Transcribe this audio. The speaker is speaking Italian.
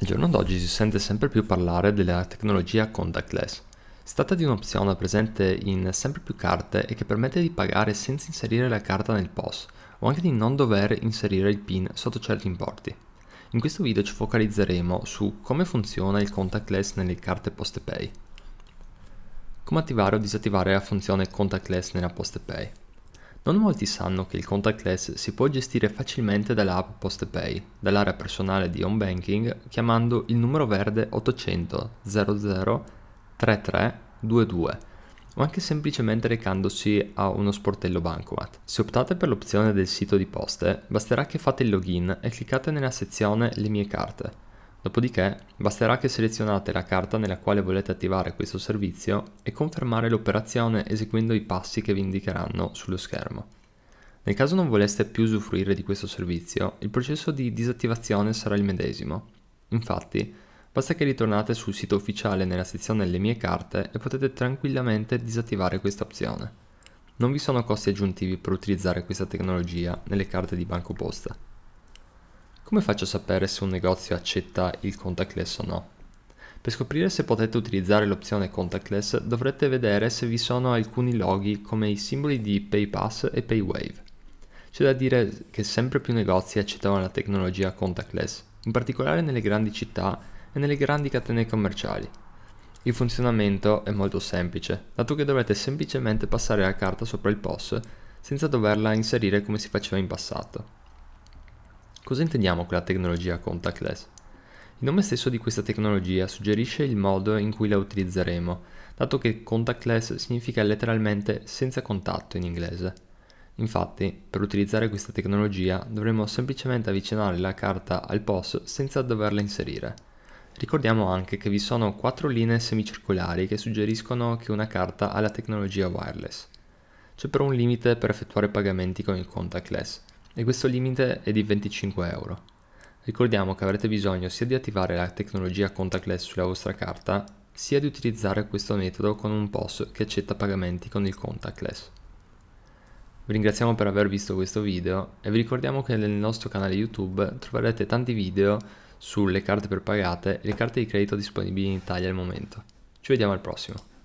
Al giorno d'oggi si sente sempre più parlare della tecnologia contactless. Si tratta di un'opzione presente in sempre più carte e che permette di pagare senza inserire la carta nel POS o anche di non dover inserire il PIN sotto certi importi. In questo video ci focalizzeremo su come funziona il contactless nelle carte PostePay. Come attivare o disattivare la funzione contactless nella PostePay. Non molti sanno che il contactless si può gestire facilmente dall'app PostePay, dall'area personale di home banking, chiamando il numero verde 800 00 3322 o anche semplicemente recandosi a uno sportello bancomat. Se optate per l'opzione del sito di poste, basterà che fate il login e cliccate nella sezione Le mie carte. Dopodiché basterà che selezionate la carta nella quale volete attivare questo servizio e confermare l'operazione eseguendo i passi che vi indicheranno sullo schermo. Nel caso non voleste più usufruire di questo servizio, il processo di disattivazione sarà il medesimo. Infatti, basta che ritornate sul sito ufficiale nella sezione Le mie carte e potete tranquillamente disattivare questa opzione. Non vi sono costi aggiuntivi per utilizzare questa tecnologia nelle carte di banco posta. Come faccio a sapere se un negozio accetta il contactless o no? Per scoprire se potete utilizzare l'opzione contactless dovrete vedere se vi sono alcuni loghi come i simboli di PayPass e PayWave. C'è da dire che sempre più negozi accettano la tecnologia contactless, in particolare nelle grandi città e nelle grandi catene commerciali. Il funzionamento è molto semplice, dato che dovrete semplicemente passare la carta sopra il POS senza doverla inserire come si faceva in passato. Cosa intendiamo con la tecnologia contactless? Il nome stesso di questa tecnologia suggerisce il modo in cui la utilizzeremo, dato che contactless significa letteralmente senza contatto in inglese. Infatti, per utilizzare questa tecnologia dovremo semplicemente avvicinare la carta al POS senza doverla inserire. Ricordiamo anche che vi sono quattro linee semicircolari che suggeriscono che una carta ha la tecnologia wireless. C'è però un limite per effettuare pagamenti con il contactless, e questo limite è di 25 euro. Ricordiamo che avrete bisogno sia di attivare la tecnologia contactless sulla vostra carta, sia di utilizzare questo metodo con un POS che accetta pagamenti con il contactless. Vi ringraziamo per aver visto questo video e vi ricordiamo che nel nostro canale YouTube troverete tanti video sulle carte prepagate e le carte di credito disponibili in Italia al momento. Ci vediamo al prossimo.